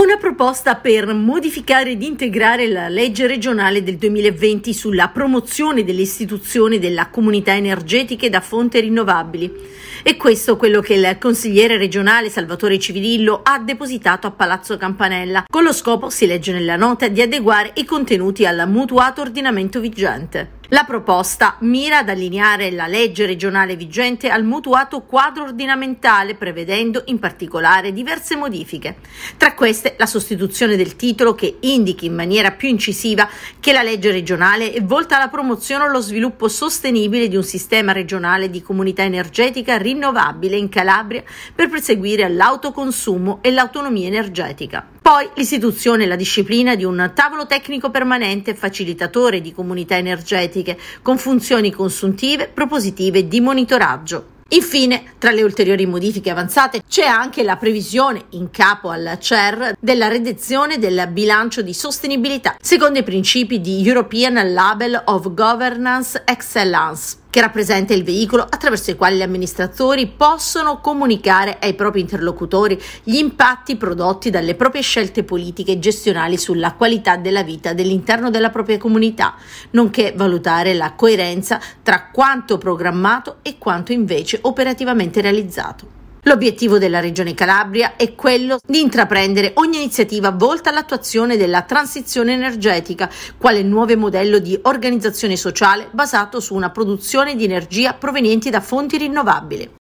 Una proposta per modificare ed integrare la legge regionale del 2020 sulla promozione dell'istituzione della comunità energetiche da fonte rinnovabili. E questo quello che il consigliere regionale Salvatore Cividillo ha depositato a Palazzo Campanella, con lo scopo, si legge nella nota, di adeguare i contenuti al mutuato ordinamento vigente. La proposta mira ad allineare la legge regionale vigente al mutuato quadro ordinamentale, prevedendo in particolare diverse modifiche. Tra queste la sostituzione del titolo che indichi in maniera più incisiva che la legge regionale è volta alla promozione e allo sviluppo sostenibile di un sistema regionale di comunità energetica rinnovabile in Calabria per perseguire l'autoconsumo e l'autonomia energetica. Poi l'istituzione e la disciplina di un tavolo tecnico permanente facilitatore di comunità energetiche con funzioni consuntive, propositive e di monitoraggio. Infine, tra le ulteriori modifiche avanzate c'è anche la previsione in capo al CER della redazione del bilancio di sostenibilità secondo i principi di European Label of Governance Excellence che rappresenta il veicolo attraverso il quale gli amministratori possono comunicare ai propri interlocutori gli impatti prodotti dalle proprie scelte politiche e gestionali sulla qualità della vita dell'interno della propria comunità, nonché valutare la coerenza tra quanto programmato e quanto invece operativamente realizzato. L'obiettivo della Regione Calabria è quello di intraprendere ogni iniziativa volta all'attuazione della transizione energetica, quale nuovo modello di organizzazione sociale basato su una produzione di energia provenienti da fonti rinnovabili.